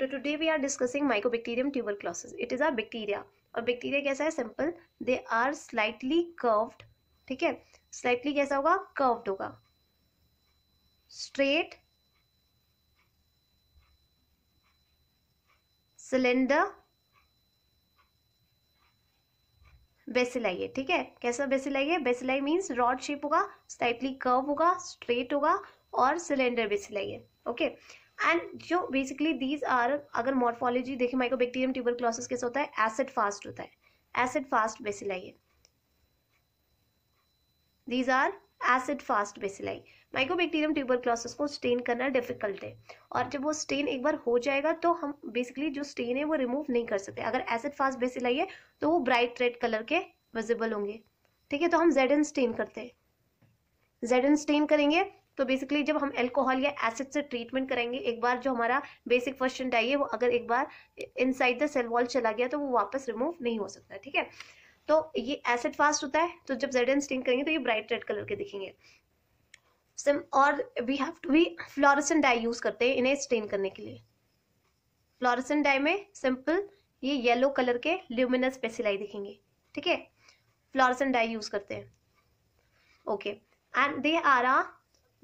तो today we are discussing mycobacterium tuber tuberculosis it is a bacteria और bacteria कैसा है simple they are slightly curved ठीक है स्लाइटली कैसा होगा कर्व्ड होगा स्ट्रेट सिलेंडर बेसिलाई है ठीक है कैसा बेसिलाई है बेसिलाई मीन्स रॉड शेप होगा स्लाइटली कर्व होगा स्ट्रेट होगा और सिलेंडर बेसिलाई है ओके okay? एंड जो बेसिकली दीज आर अगर मॉर्फोलॉजी देखिए माइकोबैक्टीरियम ट्यूबर क्लॉसिस कैसे होता है एसिड फास्ट होता है एसिड फास्ट बेसिलाई है these are acid fast bacilli mycobacterium tuberculosis को स्टेन करना डिफिकल्ट है और जब वो स्टेन एक बार हो जाएगा तो हम बेसिकली जो स्टेन है वो रिमूव नहीं कर सकते अगर एसिड फास्ट बेसिलाई है तो वो ब्राइट रेड कलर के विजिबल होंगे ठीक है तो हम जेड एन स्टेन करते हैं जेड एन स्टेन करेंगे तो बेसिकली जब हम एल्कोहल या एसिड से ट्रीटमेंट करेंगे एक बार जो हमारा बेसिक फर्स्ट डाई है वो अगर एक बार इनसाइड द सेल वॉल चला गया तो वो वापस रिमूव नहीं हो सकता ठीक है तो ये एसिड फास्ट होता है तो जब जेड एंड स्टिंग करेंगे तो ये ब्राइट रेड कलर के दिखेंगे सिम और we have to be fluorescent dye use करते हैं इन्हें स्टेन करने के लिए फ्लोरेसेंट डाई में सिंपल ये येलो कलर के ल्यूमिनस पेसिलाई दिखेंगे ठीक है फ्लोरेसेंट डाई यूज करते हैं okay and they are uh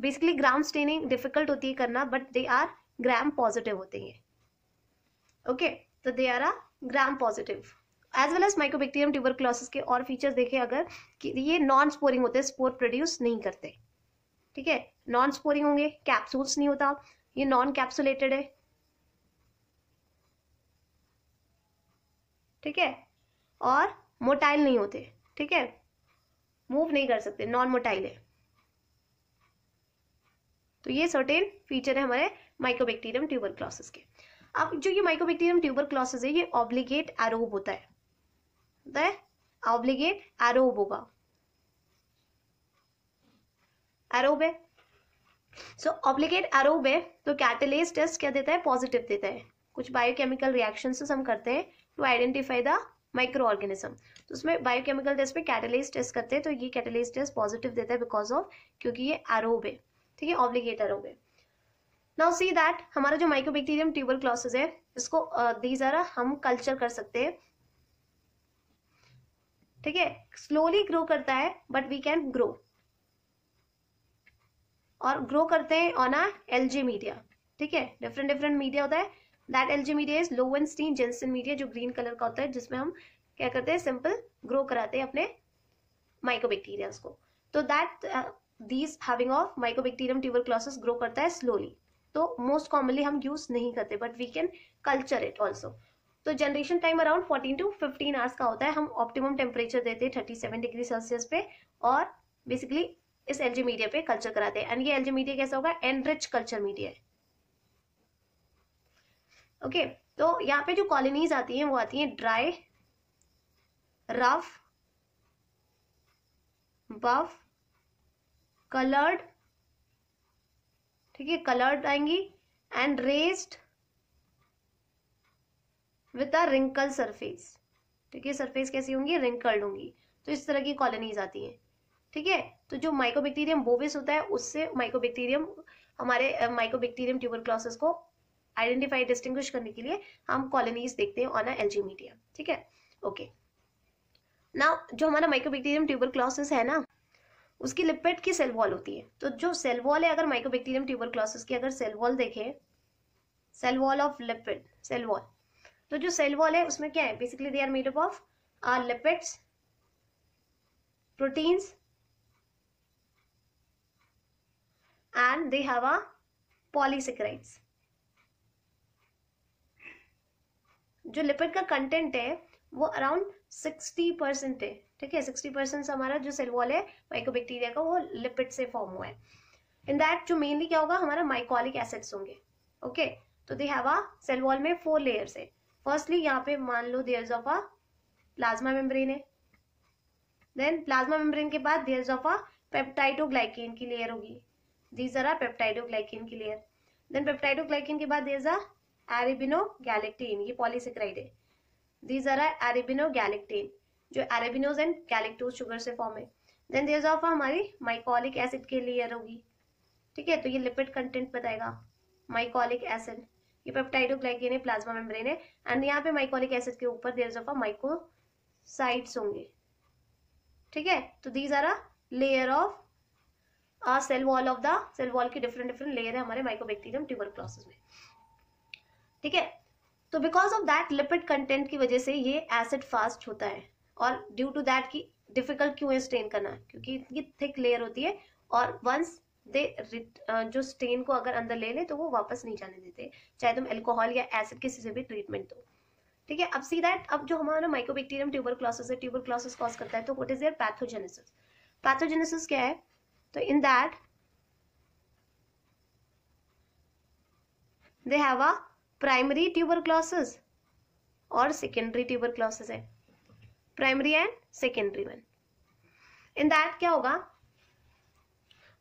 basically gram staining difficult होती है करना but they are gram positive होते हैं ओके तो they are uh gram positive as well as mycobacterium tuberculosis के और फीचर्स देखें अगर कि ये नॉन स्पोरिंग होते हैं स्पोर प्रोड्यूस नहीं करते ठीक है नॉन स्पोरिंग होंगे कैप्सूल्स नहीं होता ये नॉन कैप्सुलेटेड है ठीक है और मोटाइल नहीं होते ठीक है मूव नहीं कर सकते नॉन मोटाइल है तो ये सर्टेन फीचर है हमारे माइकोबैक्टीरियम ट्यूबर क्लॉसेस के अब जो ये बैक्टीरियम ट्यूबर क्लॉसेस है ये ऑब्लिगेट एरोब होता है होता है ऑब्लिगेट एरोब होगा एरोब है सो ऑब्लिगेट एरोब है तो कैटलेस टेस्ट क्या देता है पॉजिटिव देता है कुछ बायोकेमिकल रिएक्शन हम करते हैं to identify the microorganism तो उसमें बायोकेमिकल टेस्ट में कैटेलाइज टेस्ट करते हैं तो ये कैटेलाइज टेस्ट पॉजिटिव देता है बिकॉज ऑफ क्योंकि ये एरोब है ठीक है ऑब्लिगेटर हो गए नाउ सी दैट हमारा जो माइक्रोबैक्टीरियम ट्यूबर क्लॉसेज है इसको दीज आर हम कल्चर कर सकते हैं ठीक है स्लोली ग्रो करता है बट वी कैन ग्रो और ग्रो करते हैं ऑन आ एलजी मीडिया ठीक है डिफरेंट डिफरेंट मीडिया होता है that LJ media is Lowenstein Jensen media जो ग्रीन कलर का होता है जिसमें हम क्या करते हैं सिंपल ग्रो कराते हैं अपने माइक्रोबैक्टीरिया को तो that these having of mycobacterium classes grow करता है स्लोली तो मोस्ट कॉमनली हम यूज नहीं करते but we can culture it also तो generation time around fourteen to fifteen hours का होता है हम ऑप्टिमम टेम्परेचर देते हैं थर्टी सेवन डिग्री सेल्सियस पे और बेसिकली इस एलजी मीडिया पे कल्चर कराते हैं एंड ये एलजी मीडिया कैसा होगा एनरिच कल्चर मीडिया है ओके तो यहाँ पे जो कॉलोनीज आती हैं वो आती हैं ड्राई रफ बफ कलर्ड ठीक है कलर्ड आएंगी and raised with a wrinkle surface ठीक है सरफेस कैसी होंगी रिंकल्ड होंगी तो इस तरह की कॉलोनीज आती हैं ठीक है तो जो माइकोबैक्टीरियम बोविस होता है उससे माइकोबैक्टीरियम हमारे माइकोबैक्टीरियम ट्यूबर क्लॉसेस को आइडेंटिफाई डिस्टिंग करने के लिए हम कॉलोनीज देखते हैं ऑन अ एलजी मीडिया ठीक है ओके okay. ना जो हमारा माइकोबैक्टीरियम ट्यूबर क्लॉसेस है ना उसकी लिपिड की सेल वॉल होती है तो जो सेल वॉल है अगर माइक्रोबैक्टीरियम ट्यूबर क्लॉसिस की अगर सेल वॉल देखें cell wall of lipid cell wall तो जो सेल वॉल है उसमें क्या है basically they are made up of are lipids proteins and they have a polysaccharides जो लिपिड का कंटेंट है वो अराउंड सिक्सटी परसेंट है ठीक है सिक्सटी परसेंट हमारा जो सेल वॉल है माइकोबैक्टीरिया का वो लिपिड से फॉर्म हुआ है इन दैट जो मेनली क्या होगा हमारा माइकोलिक एसिड्स होंगे ओके तो they have a cell wall में फोर लेयर्स है फर्स्टली यहाँ पे मान लो there's of a plasma membrane है देन प्लाज्मा मेम्ब्रेन के बाद देयर्स ऑफ अ पेप्टाइडोग्लाइकेन की लेयर होगी दीज आर अ पेप्टाइडोग्लाइकेन की लेयर देन पेप्टाइडोग्लाइकेन के बाद देयर्स अ एरिबिनो गैलेक्टीन ये पॉलीसेक्राइड है these are a arabinogalactan जो एरेबिनोज एंड कैलेक्टोज शुगर से फॉर्म है देन देर ऑफ हमारी माइकोलिक एसिड के लेयर होगी ठीक है तो ये लिपिड कंटेंट बताएगा माइकोलिक एसिड ये पेप्टाइडोग्लाइकेन है प्लाज्मा मेम्ब्रेन है एंड यहाँ पे माइकोलिक एसिड के ऊपर देर ऑफ माइकोसाइट्स होंगे ठीक है तो these are a layer of uh cell wall of the cell wall की डिफरेंट डिफरेंट लेयर है हमारे माइकोबैक्टीरियम ट्यूबरक्लोसिस में ठीक है तो because of that lipid content की वजह से ये एसिड फास्ट होता है और ड्यू टू दैट की डिफिकल्ट क्यों है स्टेन करना क्योंकि इतनी थिक लेयर होती है और वंस दे जो स्टेन को अगर अंदर ले ले तो वो वापस नहीं जाने देते चाहे तुम एल्कोहल या एसिड किसी से भी ट्रीटमेंट दो ठीक है अब सी दैट अब जो हमारा माइक्रोबैक्टीरियम ट्यूबर क्लॉसिस है ट्यूबर क्लॉसिस कॉज करता है तो what is there pathogenesis pathogenesis क्या है तो in that they have a primary tuberculosis और सेकेंडरी ट्यूबर क्लॉसिस है primary and secondary one in that क्या होगा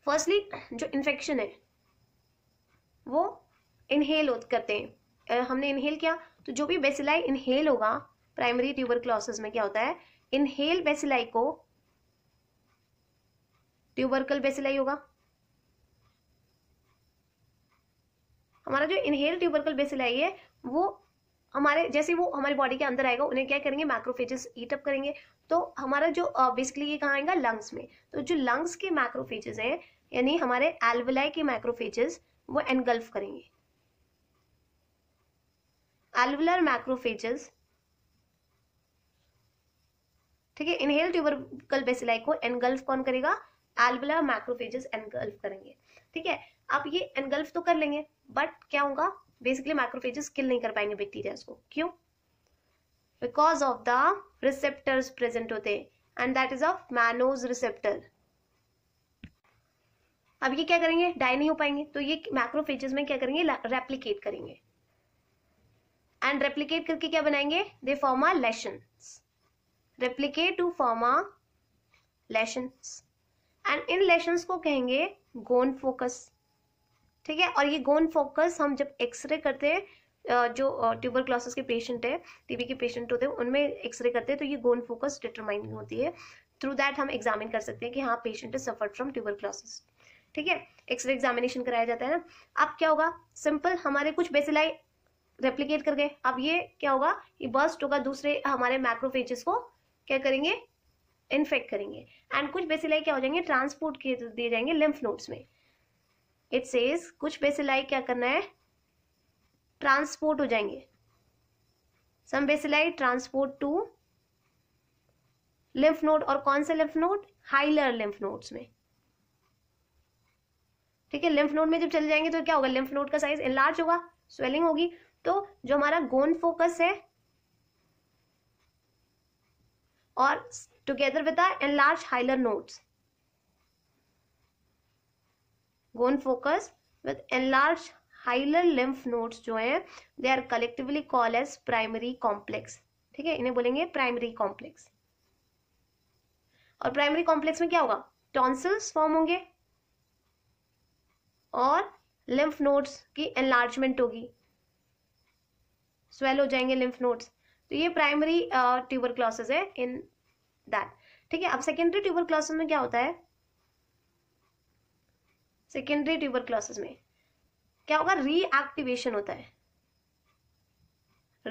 फर्स्टली जो इन्फेक्शन है वो इनहेल करते हैं हमने इनहेल किया तो जो भी बेसिलाई इनहेल होगा प्राइमरी ट्यूबर क्लॉसेस में क्या होता है इनहेल बेसिलाई को ट्यूबरकल बेसिलाई होगा हमारा जो इनहेल ट्यूबरकल बेसिलाई है वो हमारे जैसे वो हमारी बॉडी के अंदर आएगा उन्हें क्या करेंगे माइक्रोफेजेस ईटअप करेंगे तो हमारा जो बेसिकली ये कहाँ आएगा लंग्स में तो जो लंग्स के माइक्रोफेजेस हैं यानी हमारे एल्वलाई के माइक्रोफेजेस वो एनगल्फ करेंगे एल्वलर माइक्रोफेजेस ठीक है इनहेल ट्यूबरकल बेसिलाई को एनगल्फ कौन करेगा एल्वलर माइक्रोफेजेस एनगल्फ करेंगे ठीक है आप ये एनगल्फ तो कर लेंगे बट क्या होगा बेसिकली माइक्रोफेजेस किल नहीं कर पाएंगे बैक्टीरियाज को क्यों because of the receptors present होते हैं and that is of mannose receptor अब ये क्या करेंगे डाई नहीं हो पाएंगे तो ये माइक्रोफेजेस में क्या करेंगे रेप्लीकेट करेंगे एंड रेप्लीकेट करके क्या बनाएंगे they form are lesion replicate to form are lesion and in lesion को कहेंगे गोन फोकस ठीक है और ये गोन फोकस हम जब एक्सरे करते हैं जो ट्यूबर क्लासेस के पेशेंट है टीबी के पेशेंट होते हैं उनमें एक्सरे करते हैं तो ये गोन फोकस डिटरमाइन हम्म। होती है थ्रू दैट हम एग्जामिन कर सकते हैं कि हाँ patient is suffer from tuberculosis ठीक है एक्सरे एग्जामिनेशन कराया जाता है ना अब क्या होगा सिंपल हमारे कुछ बेसिलाई रेप्लीकेट कर गए अब ये क्या होगा ये बर्स्ट होगा दूसरे हमारे मैक्रोफेजेस को क्या करेंगे इन्फेक्ट करेंगे एंड कुछ बेसिलाई क्या हो जाएंगे ट्रांसपोर्ट किए दिए जाएंगे लिम्फ नोड्स में इट सेज कुछ बेसिलाई क्या करना है ट्रांसपोर्ट हो जाएंगे some bacilli transport to lymph node और कौन से lymph node hilar lymph nodes में ठीक है लिम्फ नोड में जब चले जाएंगे तो क्या होगा लिम्फ नोड का साइज लार्ज होगा स्वेलिंग होगी तो जो हमारा गोन फोकस है और together with the enlarge hilar nodes Ghon focus with enlarge hilar lymph nodes जो हैं they are collectively call as primary complex ठीक है इन्हें बोलेंगे प्राइमरी कॉम्प्लेक्स और प्राइमरी कॉम्प्लेक्स में क्या होगा टॉन्सल्स फॉर्म होंगे और लिम्फ नोड्स की एनलार्जमेंट होगी स्वेल हो जाएंगे लिम्फ नोड्स तो ये प्राइमरी ट्यूबर क्लॉसेज है इन दैट ठीक है अब सेकेंडरी ट्यूबर क्लॉसेज में क्या होता है सेकेंडरी ट्यूबर क्लासेस में क्या होगा रीएक्टिवेशन होता है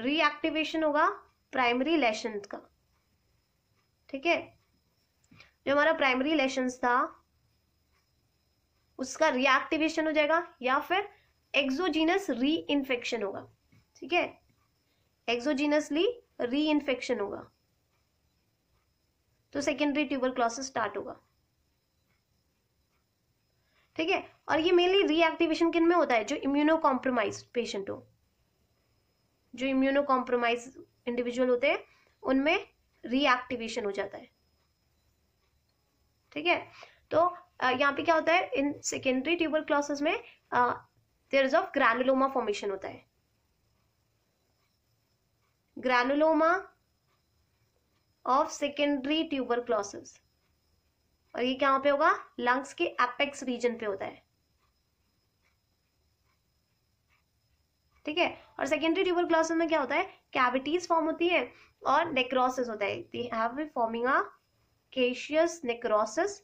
रीएक्टिवेशन होगा प्राइमरी लेशन का ठीक है जो हमारा प्राइमरी लेशन था उसका रिएक्टिवेशन हो जाएगा या फिर एक्सोजीनस री इन्फेक्शन होगा ठीक है एक्सोजीनसली री इन्फेक्शन होगा तो सेकेंडरी ट्यूबर क्लासेस स्टार्ट होगा ठीक है और ये मेनली रीएक्टिवेशन किन में होता है जो इम्यूनो कॉम्प्रोमाइज पेशेंट हो जो इम्यूनो कॉम्प्रोमाइज इंडिविजुअल होते हैं उनमें रीएक्टिवेशन हो जाता है ठीक है तो यहाँ पे क्या होता है इन सेकेंडरी ट्यूबर क्लासेस में there is of granuloma formation होता है granuloma of secondary tuberculosis और ये क्या पे होगा लंग्स के एपेक्स रीजन पे होता है ठीक है और सेकेंडरी ट्यूबरक्लोसिस में क्या होता है कैविटीज फॉर्म होती है और नेक्रोसिस होता है forming a caseous necrosis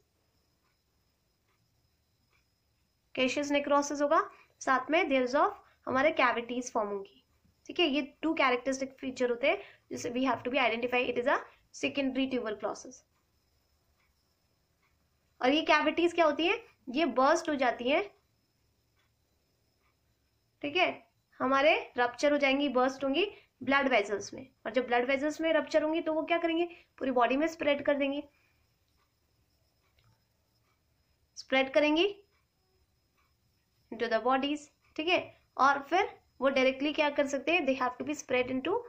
caseous necrosis होगा साथ में देर ऑफ हमारे कैविटीज फॉर्म होंगी ठीक है ये टू कैरेक्टरिस्टिक फीचर होते हैं जिसे we have to be identify it is a secondary tuberculosis और ये कैविटीज क्या होती है ये बर्स्ट हो जाती है ठीक है हमारे रप्चर हो जाएंगी बर्स्ट होंगी ब्लड वेजल्स में और जब ब्लड वेजल्स में रप्चर होंगी तो वो क्या करेंगे पूरी बॉडी में स्प्रेड कर देंगे स्प्रेड करेंगी इनटू द बॉडीज ठीक है और फिर वो डायरेक्टली क्या कर सकते हैं they have to be spread into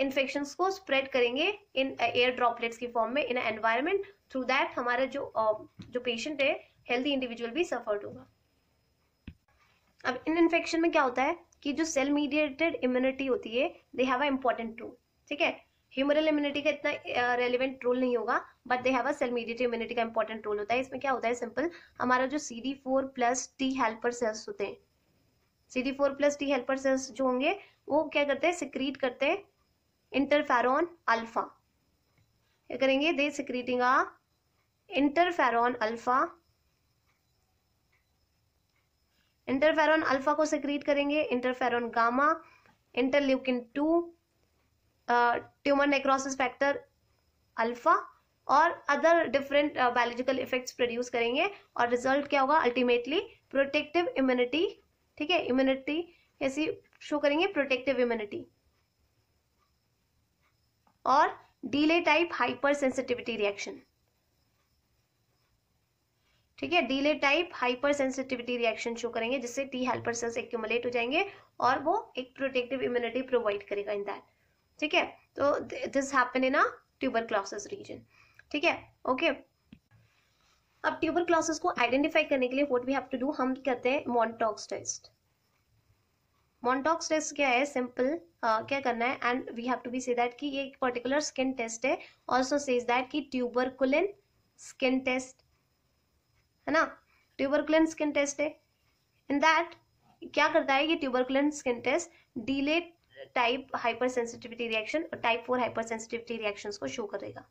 infection को स्प्रेड करेंगे इन एयर ड्रॉपलेट्स की फॉर्म में इन एनवायरमेंट थ्रू दैट हमारा जो uh, जो पेशेंट है हेल्थी इंडिविजुअल भी सफर्ड होगा अब इन इन्फेक्शन में क्या होता है कि जो सेल मीडिएटेड इम्यूनिटी होती है they have a important role ठीक है ह्यूमरल इम्यूनिटी का इतना रेलिवेंट रोल नहीं होगा but they have a cell mediated immunity का इम्पॉर्टेंट रोल होता है इसमें क्या होता है सिंपल हमारा जो C D four plus T helper cells होते हैं C D four plus T helper cells जो होंगे वो क्या करते हैं सिक्रीट करते हैं इंटरफेरॉन अल्फा क्या करेंगे they secreting uh interferon alpha interferon alpha को सिक्रीट करेंगे interferon gamma interleukin two tumour necrosis factor alpha और other different biological effects produce करेंगे और रिजल्ट क्या होगा अल्टीमेटली प्रोटेक्टिव इम्यूनिटी ठीक है इम्यूनिटी ऐसी शो करेंगे प्रोटेक्टिव इम्यूनिटी और delay type hypersensitivity reaction ठीक है delay type hypersensitivity reaction show करेंगे जिससे टी हेल्पर सेल्स एक्यूमुलेट हो जाएंगे और वो एक प्रोटेक्टिव इम्यूनिटी प्रोवाइड करेगा इन दैट ठीक है तो this happen in a tuberculosis region ठीक है ओके अब ट्यूबर क्लॉसिस को आइडेंटिफाई करने के लिए what we have to do हम करते हैं मॉन्टॉक्स टेस्ट मोन्टॉक्स टेस्ट क्या है सिंपल uh, क्या करना है and we have to be see that कि ये एक पर्टिकुलर स्किन टेस्ट है ऑल्सो सेज दैट कि ट्यूबरकुलिन स्किन टेस्ट है ना ट्यूबरकुलिन स्किन टेस्ट है इन दैट क्या करता है ये tuberculin skin test delay type hypersensitivity reaction और type four hypersensitivity reaction को शो करेगा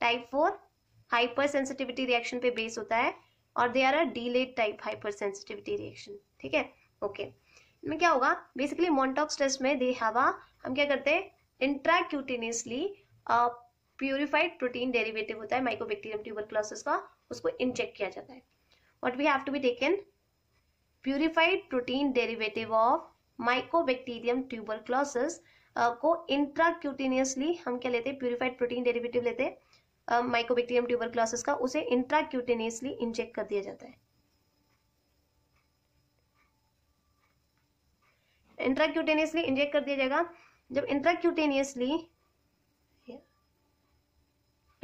type four hypersensitivity reaction पे बेस होता है और they are a delayed type hypersensitivity reaction ठीक है ओके okay. में क्या होगा बेसिकली मोन्टॉक्स टेस्ट में दे हैवा हम क्या करते हैं इंट्राक्यूटिनियसली प्योरिफाइड प्रोटीन डेरिवेटिव होता है माइकोबैक्टीरियम ट्यूबरक्लोसिस का उसको इंजेक्ट किया जाता है what we have to be taken purified protein derivative of mycobacterium tuberculosis को इंट्राक्यूटिनियसली हम क्या लेते हैं प्यूरिफाइड प्रोटीन डेरिवेटिव लेते हैं माइकोबैक्टीरियम uh, ट्यूबरक्लोसिस का उसे इंट्राक्यूटेनियसली इंजेक्ट कर दिया जाता है इंट्राक्यूटेनियसली इंजेक्ट कर दिया जाएगा जब इंट्राक्यूटेनियसली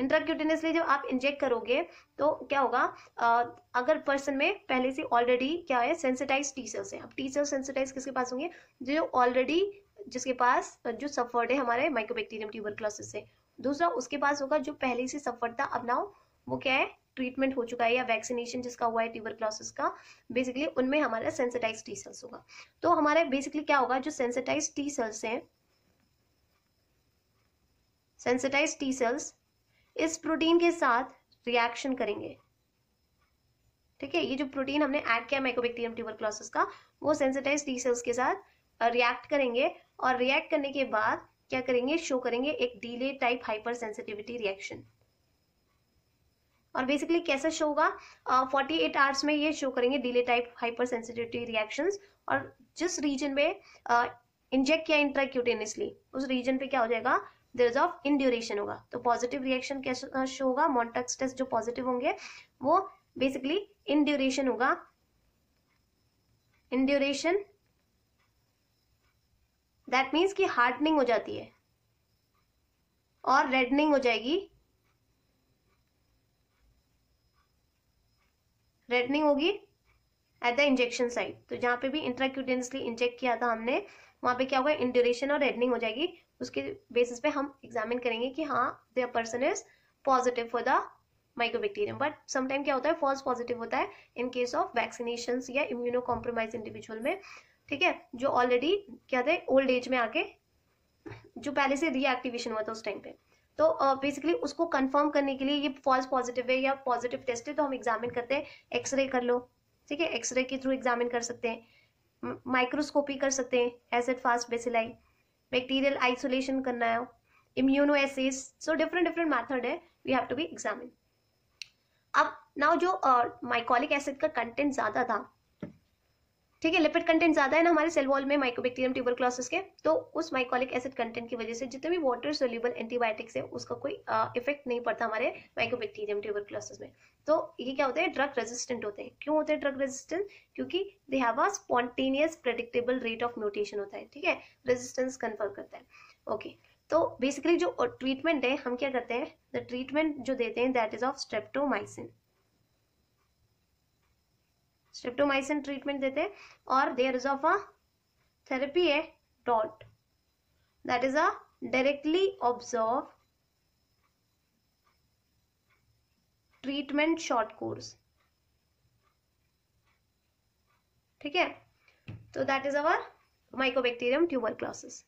इंट्राक्यूटेनियसली जब आप इंजेक्ट करोगे तो क्या होगा uh, अगर पर्सन में पहले से ऑलरेडी क्या है सेंसिटाइज टी सेल्स हैं अब टी सेल्स सेंसिटाइज किसके पास होंगे जो ऑलरेडी जिसके पास जो सफर्ड है हमारे माइक्रोबैक्टीरियम ट्यूबर से दूसरा उसके पास होगा जो पहले से सफर्ड था अब ना वो क्या है ट्रीटमेंट हो चुका है या वैक्सीनेशन जिसका हुआ है ट्यूबरक्लोसिस का बेसिकली उनमें हमारा सेंसिटाइज टी सेल्स होगा तो हमारा बेसिकली क्या होगा जो सेंसिटाइज टी सेल्स हैं सेंसिटाइज टी सेल्स इस प्रोटीन के साथ रिएक्शन करेंगे ठीक है ये जो प्रोटीन हमने ऐड किया माइकोबैक्टीरियम ट्यूबरक्लोसिस का वो सेंसिटाइज टी सेल्स के साथ रिएक्ट करेंगे और रिएक्ट करने के बाद क्या करेंगे शो करेंगे एक delay type hypersensitivity reaction और बेसिकली कैसा शो होगा फोर्टी एट आवर्स में ये शो करेंगे delay type hypersensitivity reaction और जिस रीजन में इंजेक्ट किया इंट्राक्यूटेनियसली उस रीजन पे क्या हो जाएगा देर ऑफ ड्यूरेशन होगा तो पॉजिटिव रिएक्शन कैसा शो होगा मॉन्टक्स टेस्ट जो पॉजिटिव होंगे वो बेसिकली ड्यूरेशन होगा ड्यूरेशन दैट मीन्स की हार्डनिंग हो जाती है और रेडनिंग हो जाएगी रेडनिंग होगी एट द इंजेक्शन साइट तो जहाँ पे भी इंट्राक्यूटेनियसली इंजेक्ट किया था हमने वहाँ पे क्या होगा इंड्यूरेशन और रेडनिंग हो जाएगी उसके बेसिस पे हम एग्जामिन करेंगे कि हाँ the person is positive for the mycobacterium but sometime क्या होता है फॉल्स पॉजिटिव होता है इन केस ऑफ वैक्सीनेशन या इम्यूनो कॉम्प्रोमाइज इंडिविजुअल में ठीक है जो ऑलरेडी क्या था ओल्ड एज में आके जो पहले से रिएक्टिवेशन हुआ था उस टाइम पे तो बेसिकली uh, उसको कंफर्म करने के लिए ये फॉल्स पॉजिटिव है या पॉजिटिव टेस्ट है तो हम एग्जामिन करते हैं एक्सरे कर लो ठीक है एक्सरे के थ्रू एग्जामिन कर सकते हैं माइक्रोस्कोपी कर सकते हैं acid fast bacilli bacterial isolation करना है immunoassays so different different method है we have to be examine अब नाउ जो माइकोलिक uh, एसिड का कंटेंट ज़्यादा था ठीक है लिपिड कंटेंट ज्यादा है ना हमारे सेल वॉल में माइक्रोबैक्टीरियम ट्यूबरक्लोसिस के तो उस माइकोलिक एसिड कंटेंट की वजह से जितने भी वाटर सोल्यूबल एंटीबायोटिक्स है उसका कोई इफेक्ट नहीं पड़ता हमारे माइक्रोबैक्टीरियम ट्यूबरक्लोसिस में तो ये क्या होता है ड्रग रेजिस्टेंट होते हैं क्यों होते हैं ड्रग रेजिस्टेंट क्योंकि they have a spontaneous predictable rate of mutation होता है ठीक है रेजिस्टेंस कन्फर्म करता है ओके तो बेसिकली जो ट्रीटमेंट है हम क्या करते हैं द ट्रीटमेंट जो देते हैं that is of streptomycin streptomycin treatment देते और there is of a therapy है DOT that is a directly observe treatment short course ठीक है तो that is our mycobacterium tuber classes